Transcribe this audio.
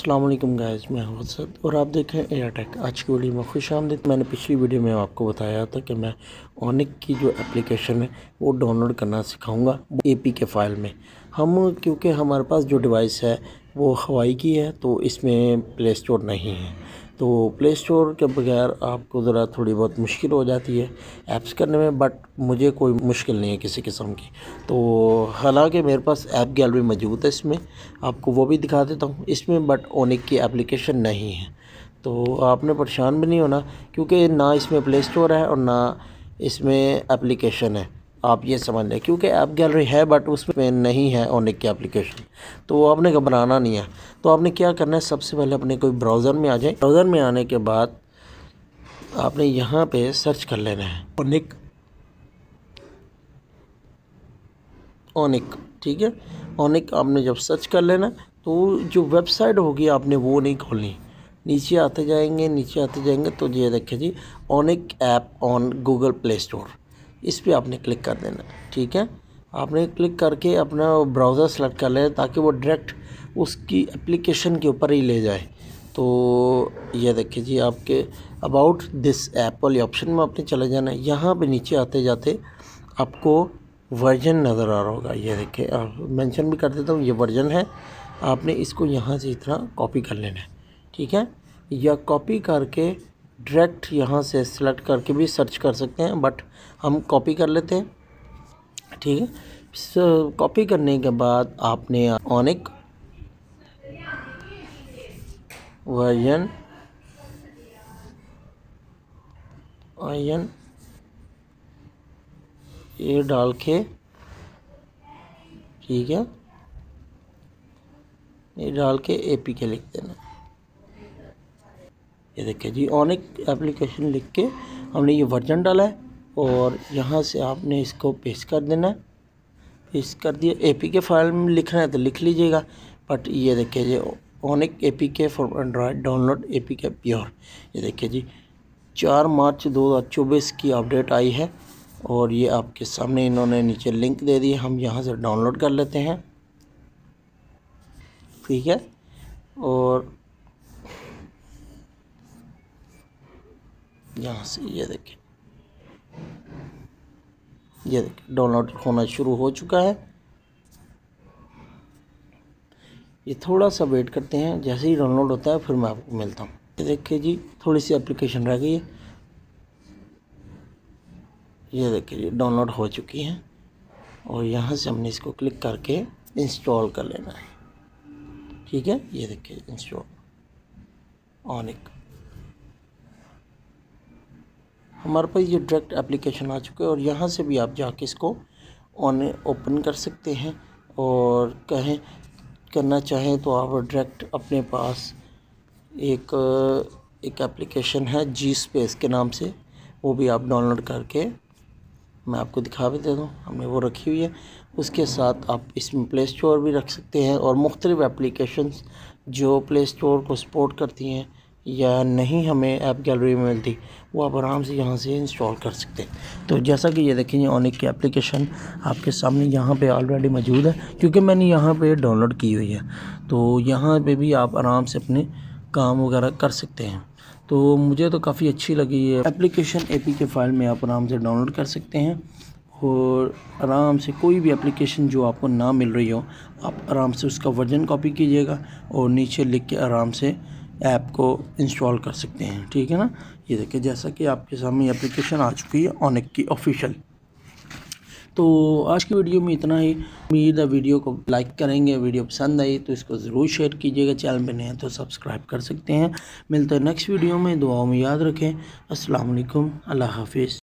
अल्लाम गायज मैं हूं और आप देखें एयरटेक एयर टेक आज की वीडियो में खुश आमदी मैंने पिछली वीडियो में आपको बताया था कि मैं ऑनिक की जो एप्लीकेशन है वो डाउनलोड करना सिखाऊंगा पी के फाइल में हम क्योंकि हमारे पास जो डिवाइस है वो हवाई की है तो इसमें प्ले स्टोर नहीं है तो प्ले स्टोर के बगैर आपको ज़रा थोड़ी बहुत मुश्किल हो जाती है ऐप्स करने में बट मुझे कोई मुश्किल नहीं है किसी किस्म की तो हालांकि मेरे पास ऐप गैलरी मौजूद है इसमें आपको वो भी दिखा देता हूँ इसमें बट ओनिक की एप्लीकेशन नहीं है तो आपने परेशान भी नहीं होना क्योंकि ना इसमें प्ले स्टोर है और ना इसमें एप्लीकेशन है आप ये समझ लें क्योंकि ऐप गैलरी है बट उसमें नहीं है ओनिक की एप्लीकेशन तो वो आपने घबराना नहीं है तो आपने क्या करना है सबसे पहले अपने कोई ब्राउज़र में आ जाए ब्राउज़र में आने के बाद आपने यहाँ पे सर्च कर लेना है ओनिक ओनिक ठीक है ओनिक आपने जब सर्च कर लेना तो जो वेबसाइट होगी आपने वो नहीं खोलनी नीचे आते जाएंगे नीचे आते जाएंगे तो ये देखिए जी ओनिक app on Google Play Store इस पर आपने क्लिक कर देना ठीक है आपने क्लिक करके अपना ब्राउज़र सेलेक्ट कर लेना ताकि वो डायरेक्ट उसकी एप्लीकेशन के ऊपर ही ले जाए तो ये देखिए जी आपके अबाउट दिस ऐप वाले ऑप्शन में आपने चले जाना है यहाँ पे नीचे आते जाते आपको वर्जन नज़र आ रहा होगा ये देखिए आप मेंशन भी कर देता हूँ ये वर्जन है आपने इसको यहाँ से इतना कॉपी कर लेना है ठीक है या कॉपी करके डायरेक्ट यहाँ से सेलेक्ट करके भी सर्च कर सकते हैं बट हम कॉपी कर लेते हैं ठीक है so, कॉपी करने के बाद आपने ऑनिक वर्जन आयन ये डाल के ठीक है ये डाल के एपी के लिख देना ये देखिए जी ऑनिक एप्लीकेशन लिख के हमने ये वर्जन डाला है और यहाँ से आपने इसको पेश कर देना है पेश कर दिया पी के फाइल में लिखना है तो लिख लीजिएगा बट ये देखिए जी ऑनिक A P K for Android download A P K pure ये देखिए जी चार मार्च दो हज़ार चौबीस की अपडेट आई है और ये आपके सामने इन्होंने नीचे लिंक दे दी हम यहाँ से डाउनलोड कर लेते हैं ठीक है और यहाँ से ये देखें ये देखें डाउनलोड होना शुरू हो चुका है ये थोड़ा सा वेट करते हैं जैसे ही डाउनलोड होता है फिर मैं आपको मिलता हूँ ये देखिए जी थोड़ी सी एप्लीकेशन रह गई है ये देखिए जी डाउनलोड हो चुकी है और यहाँ से हमने इसको क्लिक करके इंस्टॉल कर लेना है ठीक है ये देखिए इंस्टॉल ऑनिक हमारे पास ये डायरेक्ट एप्लीकेशन आ चुका है और यहाँ से भी आप जाके इसको ऑन ओपन कर सकते हैं और कहें करना चाहें तो आप डायरेक्ट अपने पास एक एक एप्लीकेशन है जी स्पेस के नाम से वो भी आप डाउनलोड करके मैं आपको दिखा भी दे दूँ हमने वो रखी हुई है उसके साथ आप इसमें प्ले स्टोर भी रख सकते हैं और मुख्तलिफ़ एप्लीकेशन जो प्ले स्टोर को सपोर्ट करती हैं या नहीं हमें ऐप गैलरी में मिलती वो आप आराम से यहाँ से इंस्टॉल कर सकते हैं तो जैसा कि ये देखेंगे ऑनिक की एप्लीकेशन आपके सामने यहाँ पे ऑलरेडी मौजूद है क्योंकि मैंने यहाँ पे डाउनलोड की हुई है तो यहाँ पे भी आप आराम से अपने काम वगैरह कर सकते हैं तो मुझे तो काफ़ी अच्छी लगी है एप्लीकेशन ए के फाइल में आप आराम से डाउनलोड कर सकते हैं और आराम से कोई भी एप्लीकेशन जो आपको ना मिल रही हो आप आराम से उसका वर्जन कॉपी कीजिएगा और नीचे लिख के आराम से ऐप को इंस्टॉल कर सकते हैं ठीक है ना ये देखिए जैसा कि आपके सामने एप्लीकेशन आ चुकी है ऑनिक की ऑफिशियल तो आज की वीडियो में इतना ही उम्मीद है वीडियो को लाइक करेंगे वीडियो पसंद आई तो इसको ज़रूर शेयर कीजिएगा चैनल पर नए तो सब्सक्राइब कर सकते हैं मिलते हैं नेक्स्ट वीडियो में दुआओं में याद रखें असलकम अल्लाह हाफिज़